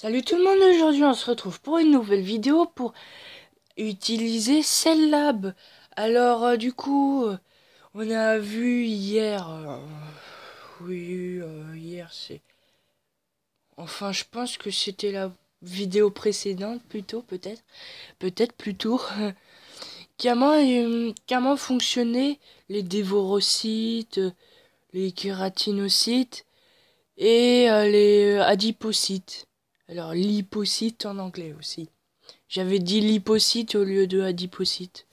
Salut tout le monde, aujourd'hui on se retrouve pour une nouvelle vidéo pour utiliser Cell Lab. Alors euh, du coup, euh, on a vu hier, euh, oui hier c'est, enfin je pense que c'était la vidéo précédente plutôt peut-être, peut-être plutôt, comment, comment fonctionnaient les dévorocytes, les kératinocytes et les adipocytes. Alors, lipocyte en anglais aussi. J'avais dit lipocyte au lieu de adipocyte.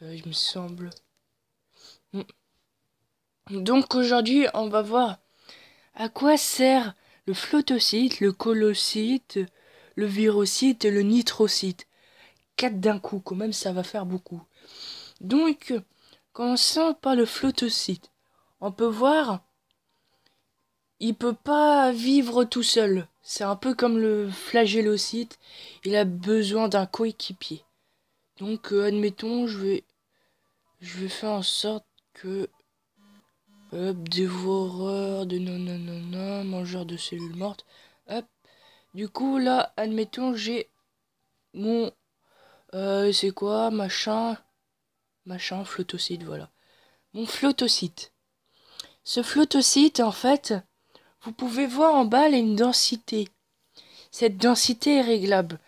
Euh, il me semble. Hmm. Donc aujourd'hui, on va voir à quoi sert le flotocyte, le colocyte, le virocyte et le nitrocyte. Quatre d'un coup, quand même, ça va faire beaucoup. Donc, commençons par le flotocyte. On peut voir il peut pas vivre tout seul. C'est un peu comme le flagellocyte. il a besoin d'un coéquipier. Donc euh, admettons, je vais je vais faire en sorte que hop dévoreur de non non non non mangeur de cellules mortes. Hop. Du coup là, admettons, j'ai mon euh, c'est quoi machin machin flottocyte voilà. Mon flotocyte. Ce flottocyte en fait, vous pouvez voir en bas, elle a une densité. Cette densité est réglable.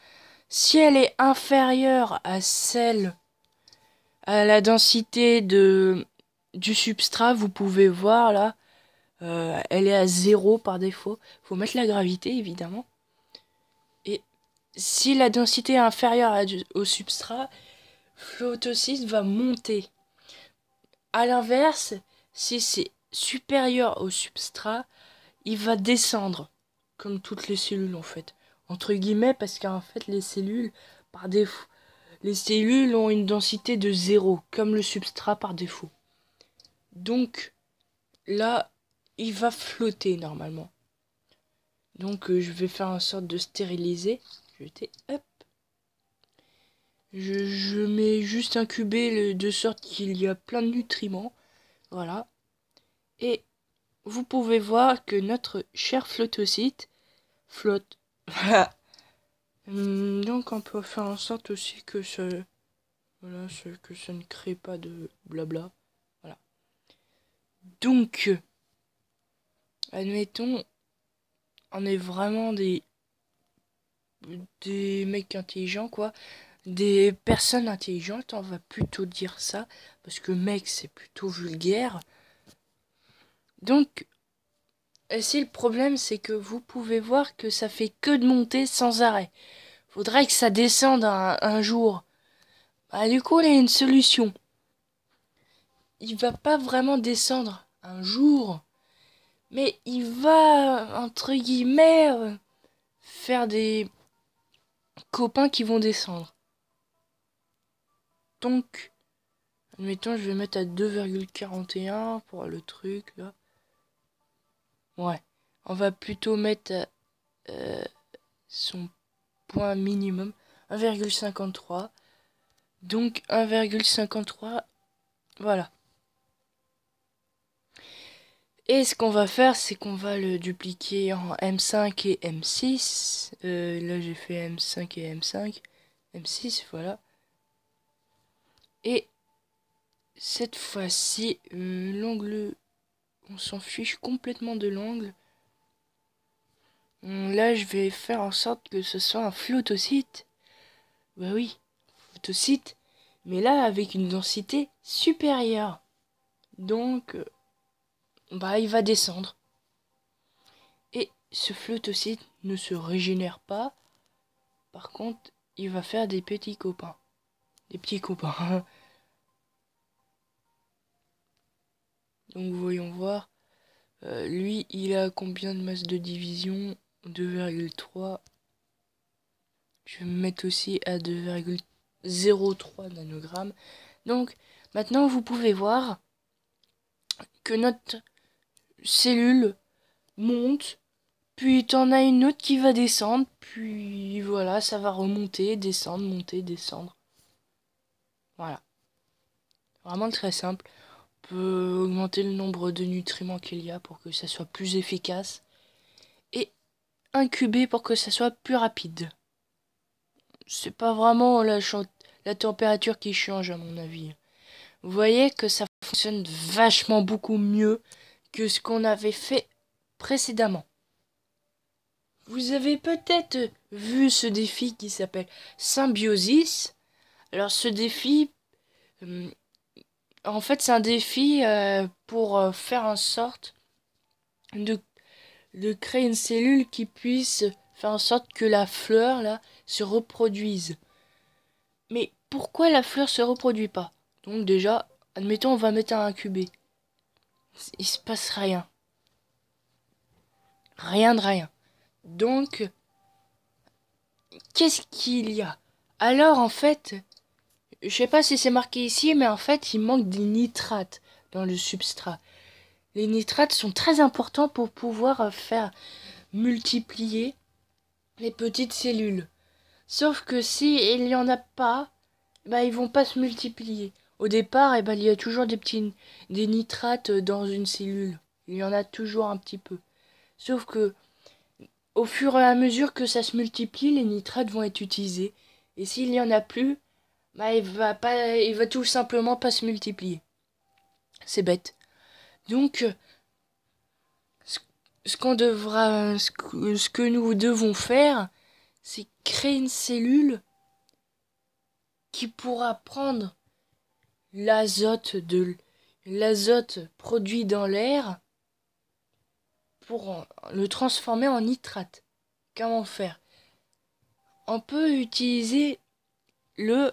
Si elle est inférieure à celle, à la densité de, du substrat, vous pouvez voir là, euh, elle est à zéro par défaut. faut mettre la gravité, évidemment. Et si la densité est inférieure au substrat, l'autocyste va monter. À l'inverse, si c'est supérieur au substrat, il va descendre, comme toutes les cellules en fait. Entre guillemets, parce qu'en fait, les cellules, par défaut, les cellules ont une densité de zéro, comme le substrat par défaut. Donc, là, il va flotter normalement. Donc, euh, je vais faire en sorte de stériliser. Jeter, hop. Je, je mets juste incuber de sorte qu'il y a plein de nutriments. Voilà. Et vous pouvez voir que notre cher flotocyte flotte. Hum, donc on peut faire en sorte aussi que ce... que ça ne crée pas de blabla. Voilà. Donc, admettons, on est vraiment des... Des mecs intelligents, quoi. Des personnes intelligentes, on va plutôt dire ça. Parce que mec, c'est plutôt vulgaire. Donc, si le problème, c'est que vous pouvez voir que ça fait que de monter sans arrêt. Faudrait que ça descende un, jour. Bah, du coup, il y a une solution. Il va pas vraiment descendre un jour, mais il va, entre guillemets, euh, faire des copains qui vont descendre. Donc, admettons, je vais mettre à 2,41 pour le truc, là. Ouais. On va plutôt mettre euh, euh, son point minimum 1,53. Donc 1,53. Voilà. Et ce qu'on va faire, c'est qu'on va le dupliquer en M5 et M6. Euh, là, j'ai fait M5 et M5. M6, voilà. Et cette fois-ci, l'ongle on s'en fiche complètement de l'angle. Hum, là, je vais faire en sorte que ce soit un flotocyte. Bah oui, flotocyte. mais là avec une densité supérieure. Donc, euh, bah, il va descendre. Et ce flotocyte ne se régénère pas. Par contre, il va faire des petits copains. Des petits copains. Donc voyons voir. Euh, lui, il a combien de masse de division 2,3. Je vais me mettre aussi à 2,03 nanogrammes. Donc, maintenant, vous pouvez voir que notre cellule monte, puis en as une autre qui va descendre, puis voilà, ça va remonter, descendre, monter, descendre. Voilà. Vraiment très simple augmenter le nombre de nutriments qu'il y a pour que ça soit plus efficace. Et incuber pour que ça soit plus rapide. C'est pas vraiment la, la température qui change à mon avis. Vous voyez que ça fonctionne vachement beaucoup mieux que ce qu'on avait fait précédemment. Vous avez peut-être vu ce défi qui s'appelle Symbiosis. Alors ce défi, hum, en fait, c'est un défi euh, pour euh, faire en sorte de, créer une cellule qui puisse faire en sorte que la fleur, là, se reproduise. Mais pourquoi la fleur se reproduit pas Donc déjà, admettons, on va mettre un incubé. Il se passe rien. Rien de rien. Donc, qu'est-ce qu'il y a Alors, en fait, je sais pas si c'est marqué ici, mais en fait, il manque des nitrates dans le substrat. Les nitrates sont très importants pour pouvoir euh, faire multiplier les petites cellules. Sauf que si il n'y en a pas, bah, ils vont pas se multiplier. Au départ, eh ben, il y a toujours des des nitrates dans une cellule. Il y en a toujours un petit peu. Sauf que au fur et à mesure que ça se multiplie, les nitrates vont être utilisés. Et s'il n'y en a plus, bah, il va pas, il va tout simplement pas se multiplier. C'est bête. Donc, euh, ce, qu'on devra, que, nous devons faire, c'est créer une cellule qui pourra prendre de l'azote produit dans l'air pour le transformer en nitrate. Comment faire On peut utiliser le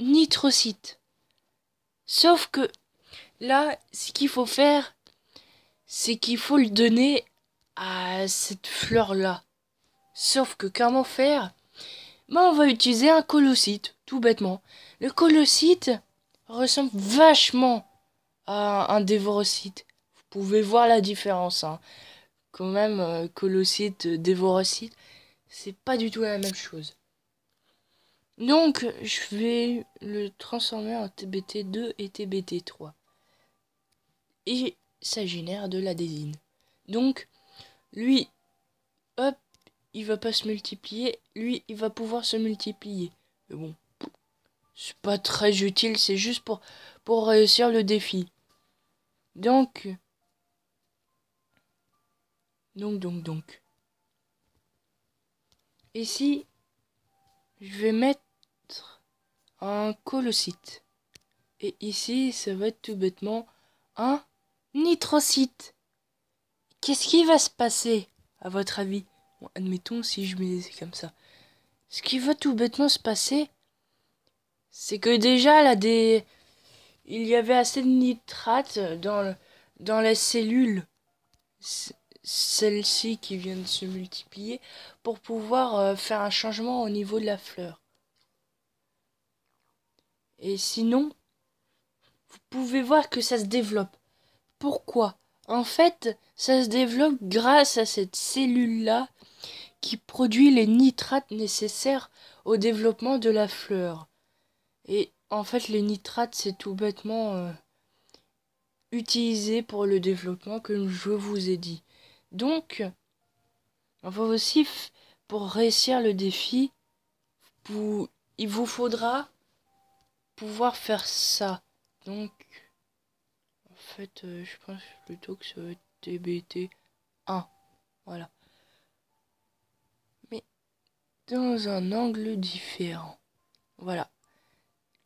nitrocyte Sauf que là, ce qu'il faut faire, c'est qu'il faut le donner à cette fleur-là. Sauf que comment faire ben, On va utiliser un colocyte, tout bêtement. Le colocyte ressemble vachement à un dévorocyte. Vous pouvez voir la différence. Hein. Quand même, euh, colocyte, dévorocyte, c'est pas du tout la même chose. Donc, je vais le transformer en TBT2 et TBT3. Et ça génère de désine. Donc, lui, hop, il va pas se multiplier. Lui, il va pouvoir se multiplier. Mais bon, c'est pas très utile, c'est juste pour, pour réussir le défi. Donc, donc, donc, donc. si je vais mettre un colocyte. Et ici, ça va être tout bêtement un nitrocyte. Qu'est-ce qui va se passer, à votre avis Admettons si je mets comme ça. Ce qui va tout bêtement se passer, c'est que déjà, là, des... il y avait assez de nitrate dans, dans la cellule celles-ci qui viennent se multiplier pour pouvoir euh, faire un changement au niveau de la fleur. Et sinon, vous pouvez voir que ça se développe. Pourquoi En fait, ça se développe grâce à cette cellule-là qui produit les nitrates nécessaires au développement de la fleur. Et en fait, les nitrates, c'est tout bêtement euh, utilisé pour le développement, que je vous ai dit. Donc, va aussi, pour réussir le défi, il vous faudra pouvoir faire ça. Donc, en fait, euh, je pense plutôt que ça va être TBT 1. Voilà. Mais dans un angle différent. Voilà.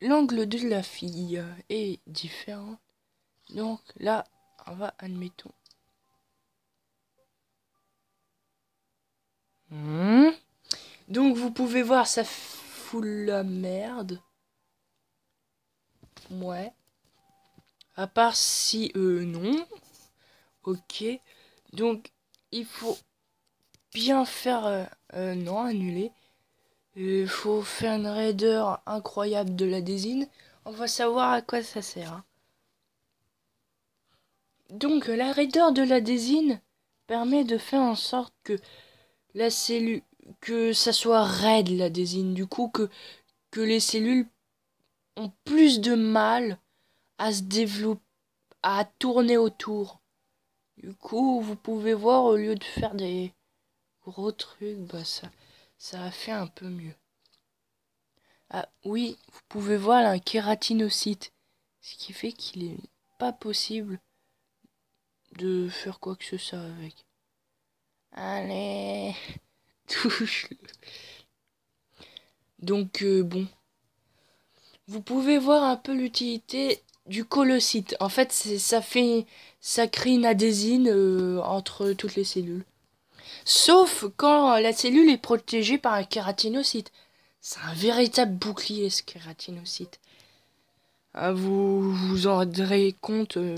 L'angle de la fille est différent. Donc là, on va, admettons, Mmh. Donc vous pouvez voir, ça fout la merde. Ouais. À part si... Euh, non. Ok. Donc, il faut bien faire... Euh, euh non, annuler. Il faut faire une raideur incroyable de la désine. On va savoir à quoi ça sert. Hein. Donc, la raideur de la désine permet de faire en sorte que la cellule que ça soit raide la désigne du coup que que les cellules ont plus de mal à se développer à tourner autour. Du coup, vous pouvez voir au lieu de faire des gros trucs, bah ça ça a fait un peu mieux. Ah oui, vous pouvez voir un kératinocyte, ce qui fait qu'il est pas possible de faire quoi que ce soit avec. Allez, touche-le. Donc, euh, bon. Vous pouvez voir un peu l'utilité du colocyte. En fait, ça fait, ça crée une adhésine euh, entre toutes les cellules. Sauf quand la cellule est protégée par un kératinocyte. C'est un véritable bouclier, ce kératinocyte. Ah, vous vous en rendrez compte euh,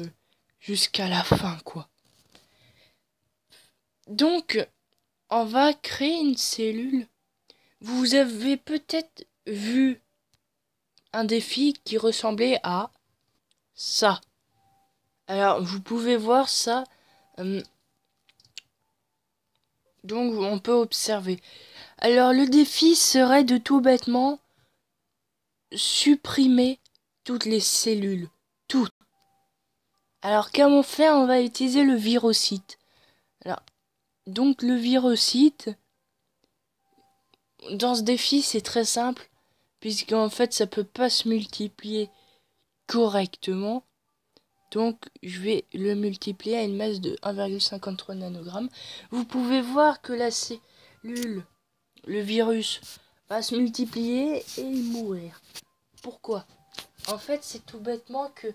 jusqu'à la fin, quoi. Donc, on va créer une cellule. Vous avez peut-être vu un défi qui ressemblait à ça. Alors, vous pouvez voir ça. Euh, donc, on peut observer. Alors, le défi serait de tout bêtement supprimer toutes les cellules. Toutes. Alors, comment faire On va utiliser le virocyte. Alors, donc le virusite, dans ce défi, c'est très simple, puisque, en fait, ça ne peut pas se multiplier correctement. Donc, je vais le multiplier à une masse de 1,53 nanogrammes. Vous pouvez voir que la cellule, le virus, va se multiplier et mourir. Pourquoi En fait, c'est tout bêtement que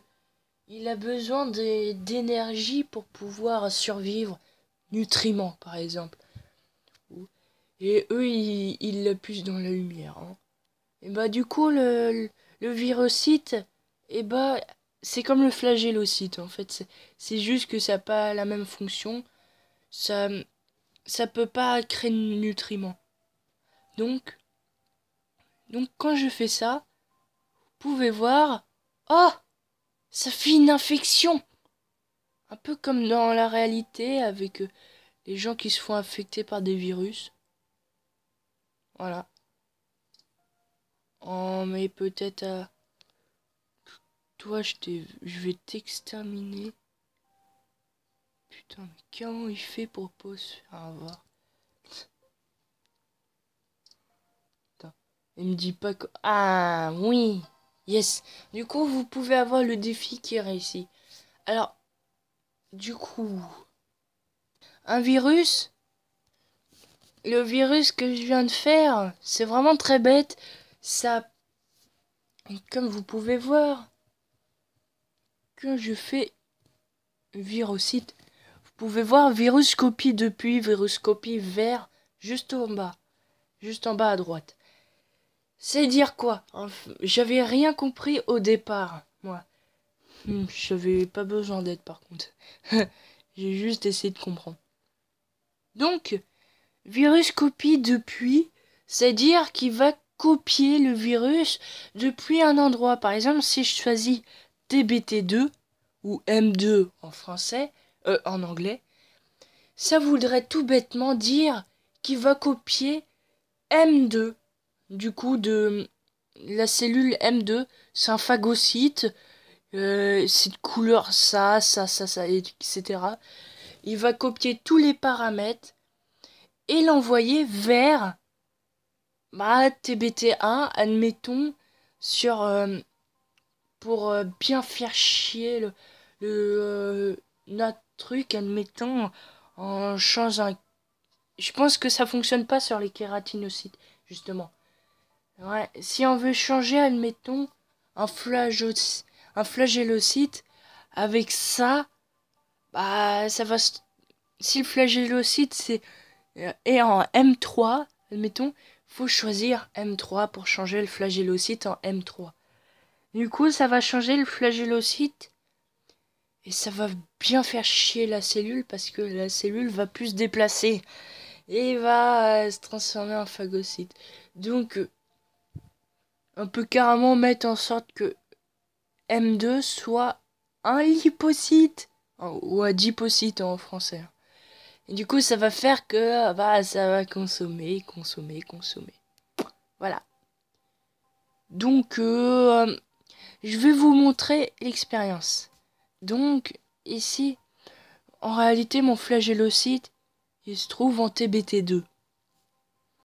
il a besoin d'énergie pour pouvoir survivre nutriments, par exemple. Et eux, ils, ils le puissent dans la lumière. Hein. Et bah, du coup, le, le virocyte, et eh bah, c'est comme le flagellocyte, en fait. C'est juste que ça n'a pas la même fonction. Ça ça peut pas créer de nutriments. Donc, donc quand je fais ça, vous pouvez voir, oh, ça fait une infection. Un peu comme dans la réalité avec euh, les gens qui se font infecter par des virus. Voilà. Oh, mais peut-être à... Euh, toi, je, je vais t'exterminer. Putain, mais comment il fait pour pas Putain, il me dit pas que... Ah, oui Yes Du coup, vous pouvez avoir le défi qui est réussi. Alors, du coup, un virus, le virus que je viens de faire, c'est vraiment très bête. Ça, comme vous pouvez voir, quand je fais virusite vous pouvez voir viruscopie depuis, viruscopie vert juste en bas, juste en bas à droite. C'est dire quoi J'avais rien compris au départ, moi. Je hmm, J'avais pas besoin d'aide par contre. J'ai juste essayé de comprendre. Donc, virus copie depuis, c'est-à-dire qu'il va copier le virus depuis un endroit. Par exemple, si je choisis TBT2 ou M2 en français, euh, en anglais, ça voudrait tout bêtement dire qu'il va copier M2. Du coup, de la cellule M2, c'est un phagocyte euh, cette couleur, ça, ça, ça, ça, etc. Il va copier tous les paramètres et l'envoyer vers Ma bah, TBT1, admettons, sur euh, pour euh, bien faire chier le, le notre truc, admettons, en changeant un... Je pense que ça fonctionne pas sur les kératinocytes, justement. Ouais, si on veut changer, admettons, un aussi un flagellocyte, avec ça, bah, ça va. Si le flagellocyte c'est est euh, en M3, admettons, faut choisir M3 pour changer le flagellocyte en M3. Du coup, ça va changer le flagellocyte et ça va bien faire chier la cellule parce que la cellule va plus se déplacer et va euh, se transformer en phagocyte. Donc, euh, on peut carrément mettre en sorte que M2 soit un lipocyte ou adipocyte en français. Et du coup, ça va faire que ah bah, ça va consommer, consommer, consommer. Voilà. Donc, euh, je vais vous montrer l'expérience. Donc, ici, en réalité, mon flagellocyte, il se trouve en TBT2.